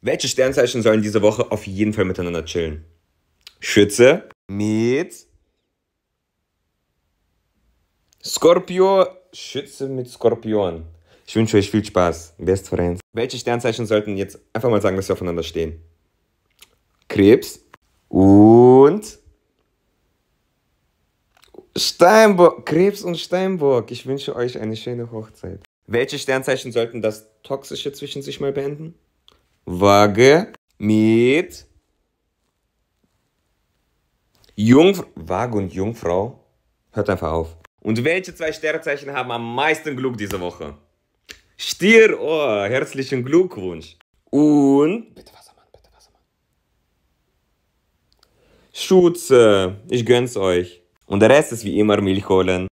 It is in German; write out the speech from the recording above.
Welche Sternzeichen sollen diese Woche auf jeden Fall miteinander chillen? Schütze mit Skorpio, Schütze mit Skorpion. Ich wünsche euch viel Spaß. Best Friends. Welche Sternzeichen sollten jetzt einfach mal sagen, dass wir aufeinander stehen? Krebs und Steinbock. Krebs und Steinbock. Ich wünsche euch eine schöne Hochzeit. Welche Sternzeichen sollten das Toxische zwischen sich mal beenden? Waage mit Jungfrau. Waage und Jungfrau. Hört einfach auf. Und welche zwei Sternzeichen haben am meisten Glück diese Woche? Stier, oh, herzlichen Glückwunsch. Und. Bitte Wassermann, bitte Wassermann. Schutze, ich gönn's euch. Und der Rest ist wie immer Milch holen.